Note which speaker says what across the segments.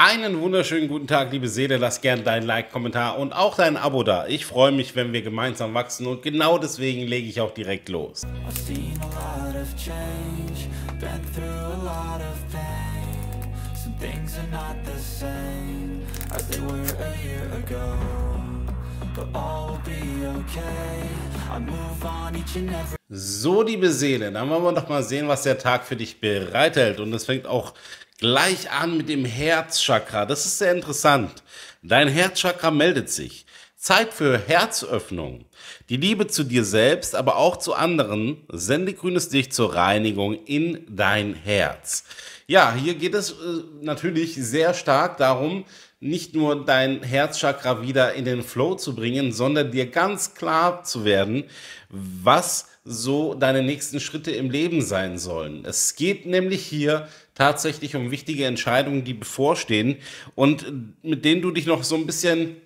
Speaker 1: Einen wunderschönen guten Tag, liebe Seele. Lass gern dein Like, Kommentar und auch dein Abo da. Ich freue mich, wenn wir gemeinsam wachsen und genau deswegen lege ich auch direkt los. So, liebe Seele, dann wollen wir doch mal sehen, was der Tag für dich bereithält. Und es fängt auch gleich an mit dem Herzchakra. Das ist sehr interessant. Dein Herzchakra meldet sich. Zeit für Herzöffnung. Die Liebe zu dir selbst, aber auch zu anderen. Sende grünes Licht zur Reinigung in dein Herz. Ja, hier geht es äh, natürlich sehr stark darum, nicht nur dein Herzchakra wieder in den Flow zu bringen, sondern dir ganz klar zu werden, was so deine nächsten Schritte im Leben sein sollen. Es geht nämlich hier tatsächlich um wichtige Entscheidungen, die bevorstehen und mit denen du dich noch so ein bisschen,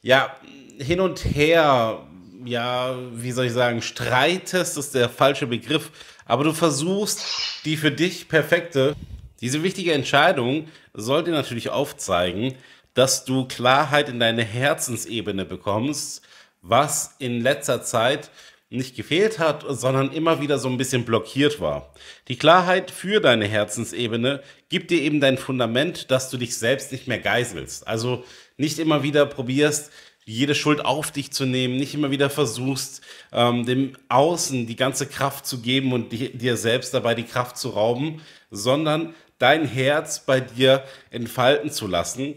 Speaker 1: ja, hin und her, ja, wie soll ich sagen, streitest, ist der falsche Begriff, aber du versuchst, die für dich perfekte, diese wichtige Entscheidung soll dir natürlich aufzeigen, dass du Klarheit in deine Herzensebene bekommst, was in letzter Zeit nicht gefehlt hat, sondern immer wieder so ein bisschen blockiert war. Die Klarheit für deine Herzensebene gibt dir eben dein Fundament, dass du dich selbst nicht mehr geiselst. Also nicht immer wieder probierst, jede Schuld auf dich zu nehmen, nicht immer wieder versuchst, ähm, dem Außen die ganze Kraft zu geben und dir selbst dabei die Kraft zu rauben, sondern dein Herz bei dir entfalten zu lassen.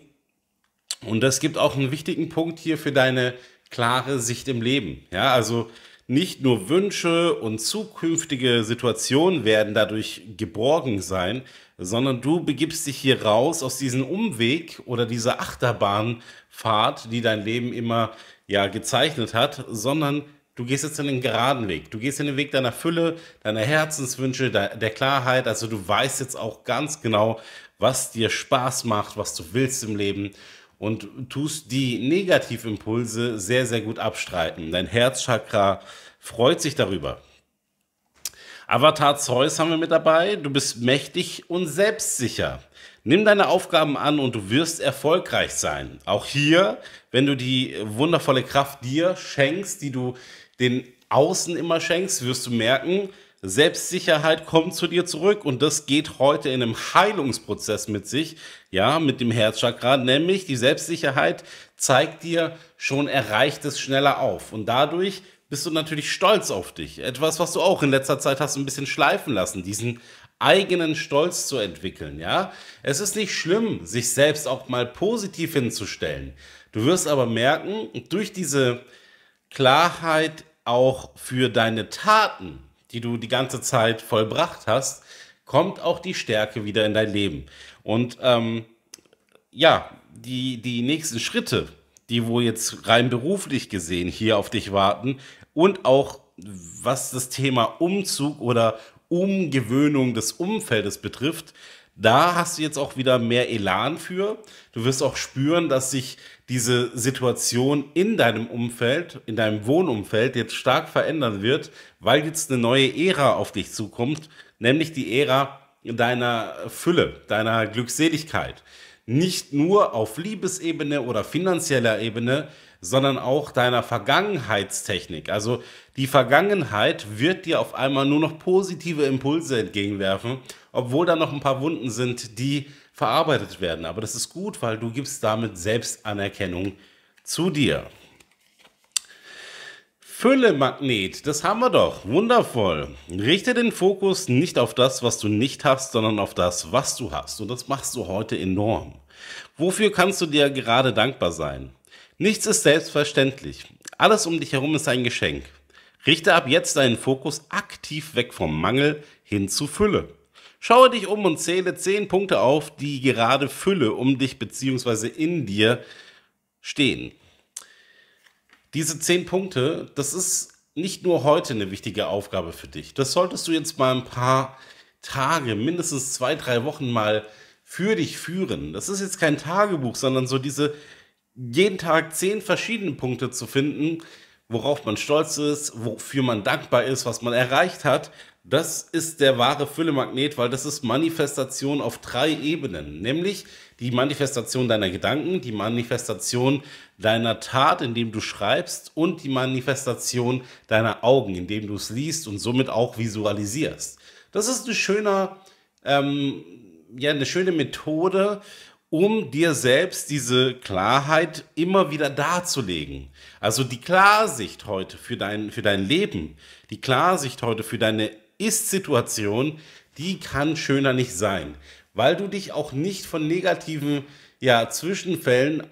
Speaker 1: Und das gibt auch einen wichtigen Punkt hier für deine klare Sicht im Leben. Ja, also nicht nur Wünsche und zukünftige Situationen werden dadurch geborgen sein, sondern du begibst dich hier raus aus diesem Umweg oder dieser Achterbahnfahrt, die dein Leben immer ja gezeichnet hat, sondern du gehst jetzt in den geraden Weg. Du gehst in den Weg deiner Fülle, deiner Herzenswünsche, der, der Klarheit. Also du weißt jetzt auch ganz genau, was dir Spaß macht, was du willst im Leben und tust die Negativimpulse sehr, sehr gut abstreiten. Dein Herzchakra freut sich darüber. Avatar Zeus haben wir mit dabei. Du bist mächtig und selbstsicher. Nimm deine Aufgaben an und du wirst erfolgreich sein. Auch hier, wenn du die wundervolle Kraft dir schenkst, die du den Außen immer schenkst, wirst du merken, Selbstsicherheit kommt zu dir zurück und das geht heute in einem Heilungsprozess mit sich, ja, mit dem Herzchakra, nämlich die Selbstsicherheit zeigt dir schon erreichtes schneller auf und dadurch bist du natürlich stolz auf dich. Etwas, was du auch in letzter Zeit hast ein bisschen schleifen lassen, diesen eigenen Stolz zu entwickeln, ja? Es ist nicht schlimm, sich selbst auch mal positiv hinzustellen. Du wirst aber merken, durch diese Klarheit auch für deine Taten, die du die ganze Zeit vollbracht hast, kommt auch die Stärke wieder in dein Leben. Und ähm, ja, die, die nächsten Schritte, die wohl jetzt rein beruflich gesehen hier auf dich warten und auch was das Thema Umzug oder Umgewöhnung des Umfeldes betrifft, da hast du jetzt auch wieder mehr Elan für. Du wirst auch spüren, dass sich diese Situation in deinem Umfeld, in deinem Wohnumfeld jetzt stark verändern wird, weil jetzt eine neue Ära auf dich zukommt, nämlich die Ära deiner Fülle, deiner Glückseligkeit. Nicht nur auf Liebesebene oder finanzieller Ebene, sondern auch deiner Vergangenheitstechnik. Also die Vergangenheit wird dir auf einmal nur noch positive Impulse entgegenwerfen, obwohl da noch ein paar Wunden sind, die verarbeitet werden. Aber das ist gut, weil du gibst damit Selbstanerkennung zu dir. Fülle-Magnet, das haben wir doch. Wundervoll. Richte den Fokus nicht auf das, was du nicht hast, sondern auf das, was du hast. Und das machst du heute enorm. Wofür kannst du dir gerade dankbar sein? Nichts ist selbstverständlich. Alles um dich herum ist ein Geschenk. Richte ab jetzt deinen Fokus aktiv weg vom Mangel hin zu Fülle. Schaue dich um und zähle zehn Punkte auf, die gerade Fülle um dich bzw. in dir stehen. Diese zehn Punkte, das ist nicht nur heute eine wichtige Aufgabe für dich. Das solltest du jetzt mal ein paar Tage, mindestens zwei, drei Wochen mal für dich führen. Das ist jetzt kein Tagebuch, sondern so diese jeden Tag zehn verschiedene Punkte zu finden, worauf man stolz ist, wofür man dankbar ist, was man erreicht hat, das ist der wahre Füllemagnet, weil das ist Manifestation auf drei Ebenen, nämlich die Manifestation deiner Gedanken, die Manifestation deiner Tat, indem du schreibst und die Manifestation deiner Augen, indem du es liest und somit auch visualisierst. Das ist ein schöner, ähm, ja, eine schöne Methode, um dir selbst diese Klarheit immer wieder darzulegen. Also die Klarsicht heute für dein, für dein Leben, die Klarsicht heute für deine Ist-Situation, die kann schöner nicht sein, weil du dich auch nicht von negativen ja, Zwischenfällen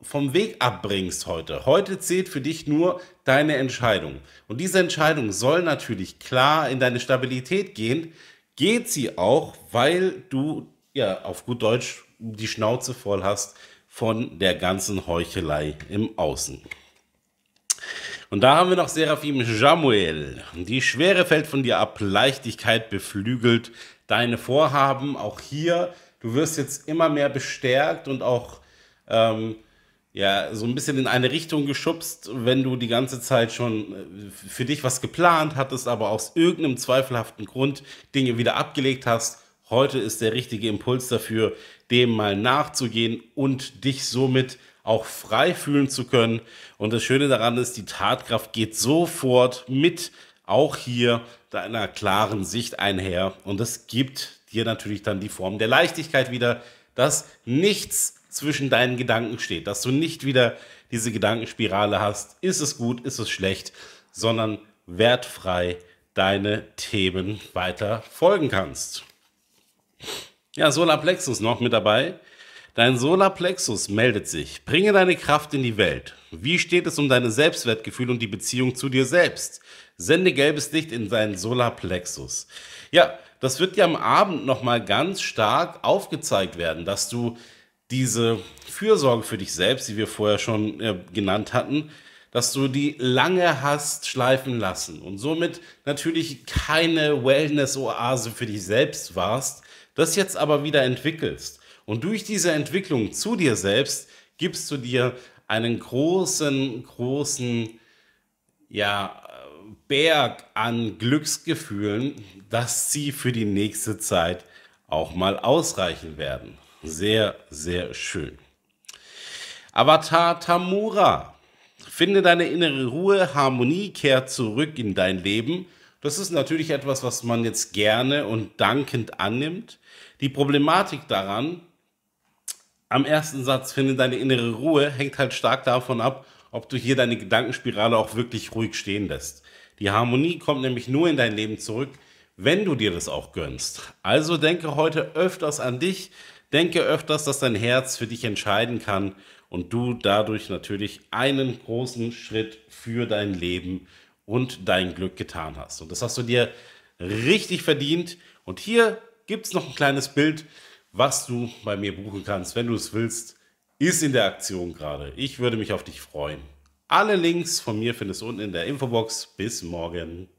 Speaker 1: vom Weg abbringst heute. Heute zählt für dich nur deine Entscheidung. Und diese Entscheidung soll natürlich klar in deine Stabilität gehen. Geht sie auch, weil du ja auf gut Deutsch die Schnauze voll hast von der ganzen Heuchelei im Außen. Und da haben wir noch Seraphim Jamuel. Die Schwere fällt von dir ab, Leichtigkeit beflügelt deine Vorhaben. Auch hier, du wirst jetzt immer mehr bestärkt und auch ähm, ja, so ein bisschen in eine Richtung geschubst, wenn du die ganze Zeit schon äh, für dich was geplant hattest, aber aus irgendeinem zweifelhaften Grund Dinge wieder abgelegt hast. Heute ist der richtige Impuls dafür, dem mal nachzugehen und dich somit auch frei fühlen zu können. Und das Schöne daran ist, die Tatkraft geht sofort mit auch hier deiner klaren Sicht einher. Und das gibt dir natürlich dann die Form der Leichtigkeit wieder, dass nichts zwischen deinen Gedanken steht, dass du nicht wieder diese Gedankenspirale hast, ist es gut, ist es schlecht, sondern wertfrei deine Themen weiter folgen kannst. Ja, Solarplexus noch mit dabei. Dein Solarplexus meldet sich. Bringe deine Kraft in die Welt. Wie steht es um deine Selbstwertgefühl und die Beziehung zu dir selbst? Sende gelbes Licht in deinen Solarplexus. Ja, das wird dir am Abend nochmal ganz stark aufgezeigt werden, dass du diese Fürsorge für dich selbst, die wir vorher schon äh, genannt hatten, dass du die lange hast schleifen lassen und somit natürlich keine Wellness-Oase für dich selbst warst, das jetzt aber wieder entwickelst. Und durch diese Entwicklung zu dir selbst gibst du dir einen großen, großen, ja, Berg an Glücksgefühlen, dass sie für die nächste Zeit auch mal ausreichen werden. Sehr, sehr schön. Avatar Tamura Finde deine innere Ruhe, Harmonie kehrt zurück in dein Leben. Das ist natürlich etwas, was man jetzt gerne und dankend annimmt. Die Problematik daran, am ersten Satz, finde deine innere Ruhe, hängt halt stark davon ab, ob du hier deine Gedankenspirale auch wirklich ruhig stehen lässt. Die Harmonie kommt nämlich nur in dein Leben zurück, wenn du dir das auch gönnst. Also denke heute öfters an dich, denke öfters, dass dein Herz für dich entscheiden kann und du dadurch natürlich einen großen Schritt für dein Leben und dein Glück getan hast. Und das hast du dir richtig verdient. Und hier gibt es noch ein kleines Bild, was du bei mir buchen kannst, wenn du es willst, ist in der Aktion gerade. Ich würde mich auf dich freuen. Alle Links von mir findest du unten in der Infobox. Bis morgen.